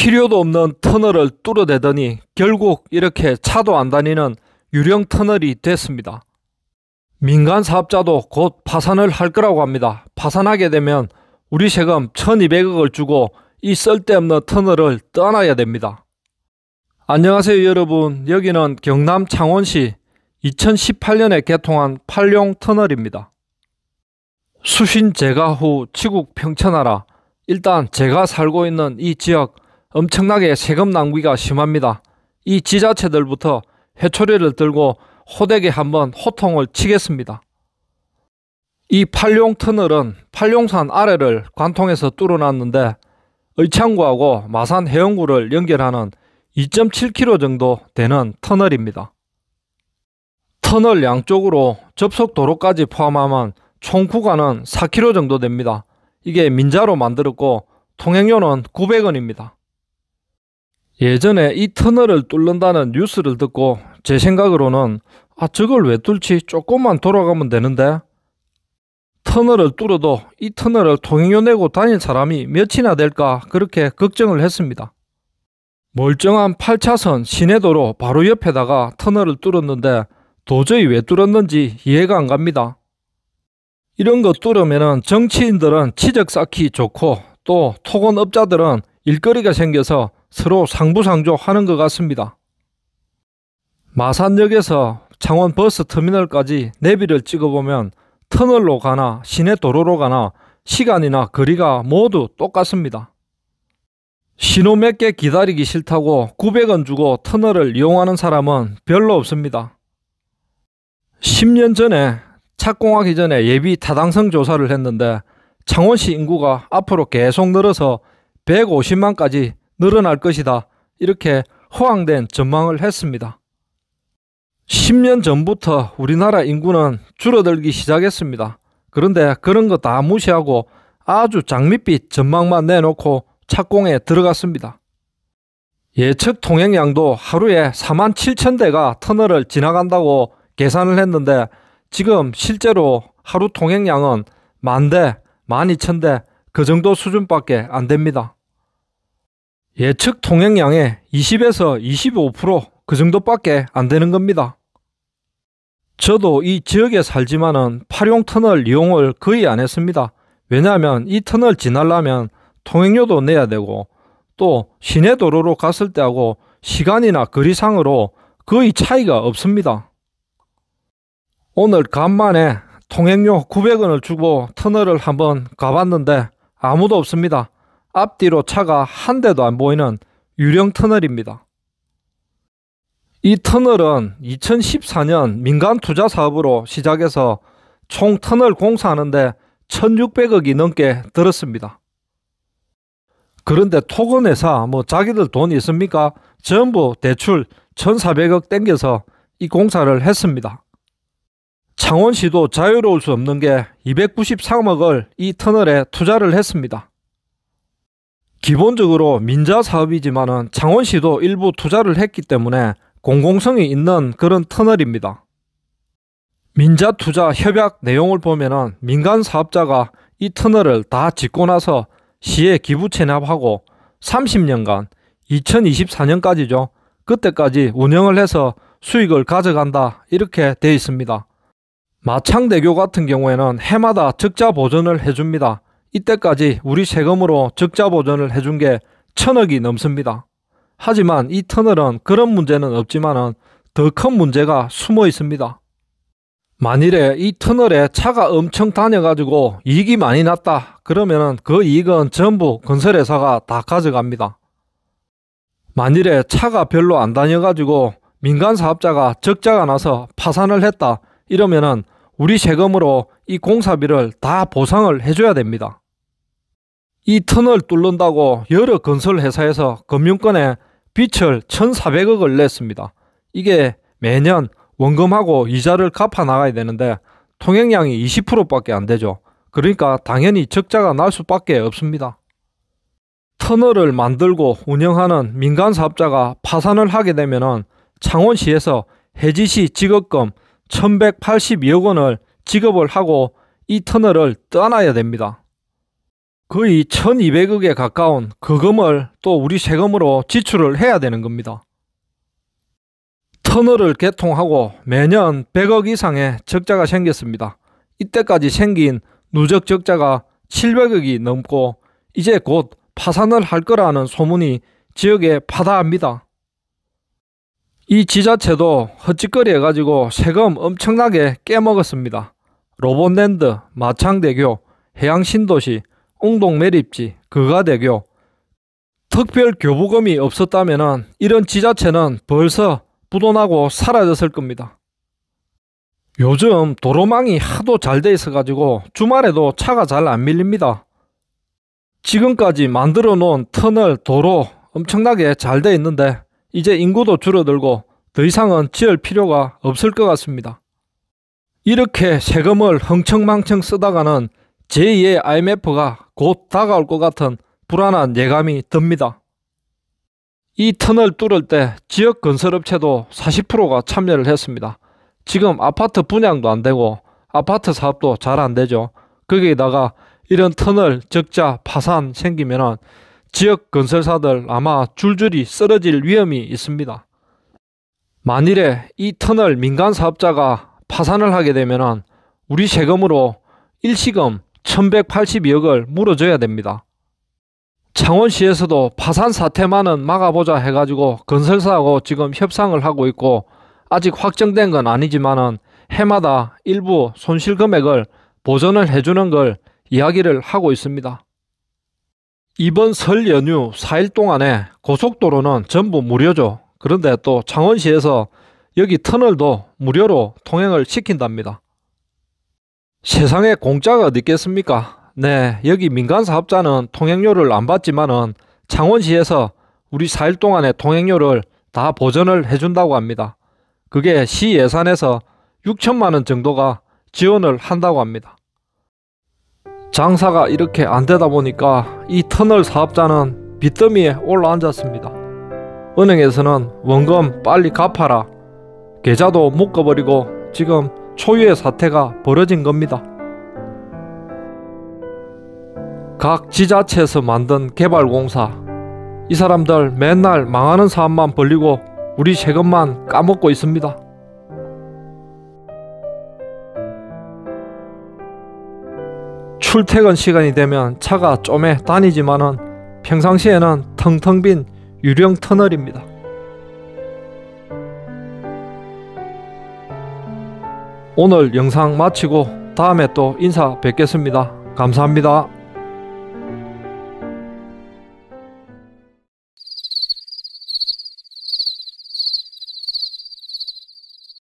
필요도 없는 터널을 뚫어대더니 결국 이렇게 차도 안 다니는 유령 터널이 됐습니다. 민간 사업자도 곧 파산을 할 거라고 합니다. 파산하게 되면 우리 세금 1200억을 주고 이 쓸데없는 터널을 떠나야 됩니다. 안녕하세요 여러분 여기는 경남 창원시 2018년에 개통한 팔룡 터널입니다. 수신 제가 후 치국 평천하라 일단 제가 살고 있는 이 지역 엄청나게 세금 낭비가 심합니다. 이 지자체들부터 회초리를 들고 호되게 한번 호통을 치겠습니다. 이 팔룡 터널은 팔룡산 아래를 관통해서 뚫어놨는데 의창구하고 마산 해영구를 연결하는 2.7km 정도 되는 터널입니다. 터널 양쪽으로 접속도로까지 포함하면 총 구간은 4km 정도 됩니다. 이게 민자로 만들었고 통행료는 900원입니다. 예전에 이 터널을 뚫는다는 뉴스를 듣고 제 생각으로는 아 저걸 왜 뚫지 조금만 돌아가면 되는데 터널을 뚫어도 이 터널을 통행료 내고 다닐 사람이 몇이나 될까 그렇게 걱정을 했습니다. 멀쩡한 8차선 시내도로 바로 옆에다가 터널을 뚫었는데 도저히 왜 뚫었는지 이해가 안 갑니다. 이런 거 뚫으면 정치인들은 치적 쌓기 좋고 또 토건업자들은 일거리가 생겨서 서로 상부상조하는 것 같습니다. 마산역에서 창원 버스 터미널까지 내비를 찍어보면 터널로 가나 시내 도로로 가나 시간이나 거리가 모두 똑같습니다. 신호 몇 개 기다리기 싫다고 900원 주고 터널을 이용하는 사람은 별로 없습니다. 10년 전에 착공하기 전에 예비 타당성 조사를 했는데 창원시 인구가 앞으로 계속 늘어서 150만까지 늘어날 것이다. 이렇게 허황된 전망을 했습니다. 10년 전부터 우리나라 인구는 줄어들기 시작했습니다. 그런데 그런 거 다 무시하고 아주 장밋빛 전망만 내놓고 착공에 들어갔습니다. 예측 통행량도 하루에 4만 7천 대가 터널을 지나간다고 계산을 했는데 지금 실제로 하루 통행량은 만 대, 만 이천 대 그 정도 수준밖에 안 됩니다. 예측 통행량의 20에서 25%그 정도밖에 안 되는 겁니다. 저도 이 지역에 살지만은 파룡 터널 이용을 거의 안 했습니다. 왜냐하면 이 터널 지나려면 통행료도 내야 되고 또 시내 도로로 갔을 때하고 시간이나 거리상으로 거의 차이가 없습니다. 오늘 간만에 통행료 900원을 주고 터널을 한번 가봤는데 아무도 없습니다. 앞뒤로 차가 한 대도 안 보이는 유령 터널입니다. 이 터널은 2014년 민간 투자 사업으로 시작해서 총 터널 공사하는데 1600억이 넘게 들었습니다. 그런데 토건회사 뭐 자기들 돈 있습니까? 전부 대출 1400억 땡겨서 이 공사를 했습니다. 창원시도 자유로울 수 없는 게 293억을 이 터널에 투자를 했습니다. 기본적으로 민자 사업이지만은 창원시도 일부 투자를 했기 때문에 공공성이 있는 그런 터널입니다. 민자 투자 협약 내용을 보면은 민간 사업자가 이 터널을 다 짓고 나서 시에 기부 체납하고 30년간 2024년까지죠. 그때까지 운영을 해서 수익을 가져간다 이렇게 돼 있습니다. 마창대교 같은 경우에는 해마다 적자 보전을 해줍니다. 이때까지 우리 세금으로 적자 보전을 해준 게 천억이 넘습니다. 하지만 이 터널은 그런 문제는 없지만 더 큰 문제가 숨어 있습니다. 만일에 이 터널에 차가 엄청 다녀가지고 이익이 많이 났다 그러면 그 이익은 전부 건설회사가 다 가져갑니다. 만일에 차가 별로 안 다녀가지고 민간 사업자가 적자가 나서 파산을 했다 이러면은 우리 세금으로 이 공사비를 다 보상을 해줘야 됩니다. 이 터널 뚫는다고 여러 건설 회사에서 금융권에 빚을 1,400억을 냈습니다. 이게 매년 원금하고 이자를 갚아 나가야 되는데 통행량이 20%밖에 안 되죠. 그러니까 당연히 적자가 날 수밖에 없습니다. 터널을 만들고 운영하는 민간 사업자가 파산을 하게 되면 창원시에서 해지시 직업금 1182억 원을 지급을 하고 이 터널을 떠나야 됩니다. 거의 1200억에 가까운 그 금을 또 우리 세금으로 지출을 해야 되는 겁니다. 터널을 개통하고 매년 100억 이상의 적자가 생겼습니다. 이때까지 생긴 누적 적자가 700억이 넘고 이제 곧 파산을 할 거라는 소문이 지역에 파다합니다. 이 지자체도 헛짓거리 해가지고 세금 엄청나게 깨먹었습니다. 로봇랜드, 마창대교, 해양신도시, 웅동 매립지, 그가대교, 특별 교부금이 없었다면 이런 지자체는 벌써 부도나고 사라졌을 겁니다. 요즘 도로망이 하도 잘 돼 있어가지고 주말에도 차가 잘 안 밀립니다. 지금까지 만들어 놓은 터널, 도로 엄청나게 잘 돼 있는데 이제 인구도 줄어들고 더 이상은 지을 필요가 없을 것 같습니다. 이렇게 세금을 흥청망청 쓰다가는 제2의 IMF가 곧 다가올 것 같은 불안한 예감이 듭니다. 이 터널 뚫을 때 지역 건설업체도 40%가 참여를 했습니다. 지금 아파트 분양도 안 되고 아파트 사업도 잘 안 되죠. 거기에다가 이런 터널 적자 파산 생기면 지역 건설사들 아마 줄줄이 쓰러질 위험이 있습니다. 만일에 이 터널 민간 사업자가 파산을 하게 되면 우리 세금으로 일시금 1182억을 물어줘야 됩니다. 창원시에서도 파산 사태만은 막아보자 해가지고 건설사하고 지금 협상을 하고 있고 아직 확정된 건 아니지만은 해마다 일부 손실 금액을 보전을 해주는 걸 이야기를 하고 있습니다. 이번 설 연휴 4일 동안에 고속도로는 전부 무료죠. 그런데 또 창원시에서 여기 터널도 무료로 통행을 시킨답니다. 세상에 공짜가 어디 있겠습니까? 네, 여기 민간 사업자는 통행료를 안 받지만은 창원시에서 우리 4일 동안의 통행료를 다 보전을 해준다고 합니다. 그게 시 예산에서 6천만 원 정도가 지원을 한다고 합니다. 장사가 이렇게 안 되다 보니까 이 터널 사업자는 빚더미에 올라앉았습니다. 은행에서는 원금 빨리 갚아라. 계좌도 묶어버리고 지금 초유의 사태가 벌어진 겁니다. 각 지자체에서 만든 개발공사 이 사람들 맨날 망하는 사업만 벌리고 우리 세금만 까먹고 있습니다. 출퇴근 시간이 되면 차가 쪼매 다니지만은 평상시에는 텅텅 빈 유령 터널입니다. 오늘 영상 마치고 다음에 또 인사 뵙겠습니다. 감사합니다.